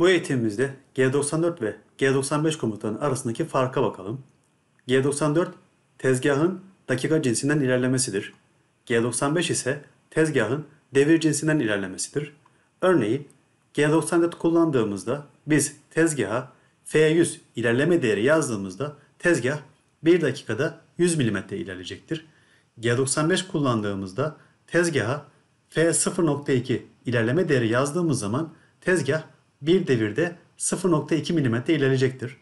Bu eğitimimizde G94 ve G95 komutanı arasındaki farka bakalım. G94 tezgahın dakika cinsinden ilerlemesidir. G95 ise tezgahın devir cinsinden ilerlemesidir. Örneğin G94 kullandığımızda biz tezgaha F100 ilerleme değeri yazdığımızda tezgah 1 dakikada 100 mm ilerleyecektir. G95 kullandığımızda tezgaha F0.2 ilerleme değeri yazdığımız zaman tezgah bir devirde 0.2 mm ilerleyecektir.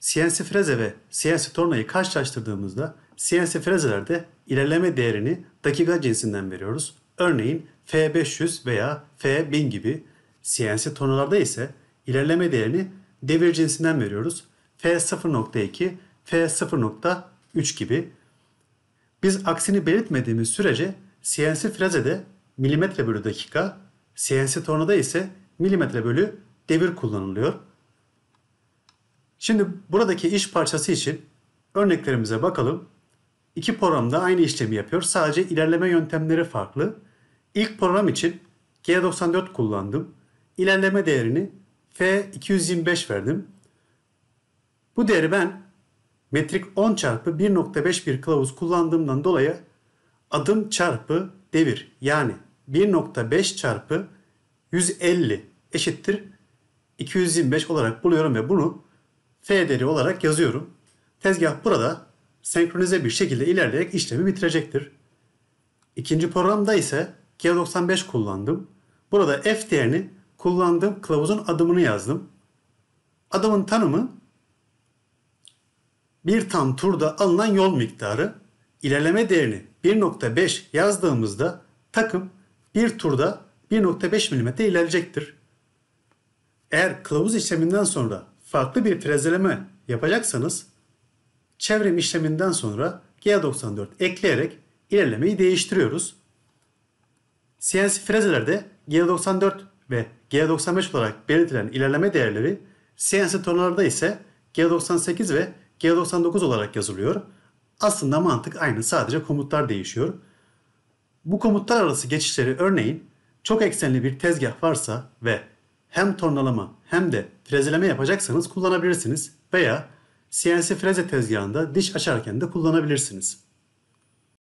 CNC freze ve CNC tornayı karşılaştırdığımızda CNC frezelerde ilerleme değerini dakika cinsinden veriyoruz. Örneğin F500 veya F1000 gibi CNC tornalarda ise ilerleme değerini devir cinsinden veriyoruz. F0.2, F0.3 gibi. Biz aksini belirtmediğimiz sürece CNC frezede milimetre bölü dakika CNC tornada ise milimetre bölü devir kullanılıyor. Şimdi buradaki iş parçası için örneklerimize bakalım. İki program da aynı işlemi yapıyor. Sadece ilerleme yöntemleri farklı. İlk program için G94 kullandım. İlerleme değerini F225 verdim. Bu değeri ben metrik 10 çarpı 1.5 bir kılavuz kullandığımdan dolayı adım çarpı devir yani 1.5 çarpı 150 eşittir 225 olarak buluyorum ve bunu f değeri olarak yazıyorum. Tezgah burada senkronize bir şekilde ilerleyerek işlemi bitirecektir. İkinci programda ise G95 kullandım. Burada f değerini kullandığım kılavuzun adımını yazdım. Adımın tanımı bir tam turda alınan yol miktarı ilerleme değerini 1.5 yazdığımızda takım bir turda 1.5 mm ilerleyecektir. Eğer kılavuz işleminden sonra farklı bir frezeleme yapacaksanız çevrem işleminden sonra G94 ekleyerek ilerlemeyi değiştiriyoruz. CNC frezelerde G94 ve G95 olarak belirtilen ilerleme değerleri CNC tornalarda ise G98 ve G99 olarak yazılıyor. Aslında mantık aynı sadece komutlar değişiyor. Bu komutlar arası geçişleri örneğin çok eksenli bir tezgah varsa ve hem tornalama hem de frezeleme yapacaksanız kullanabilirsiniz veya CNC freze tezgahında diş açarken de kullanabilirsiniz.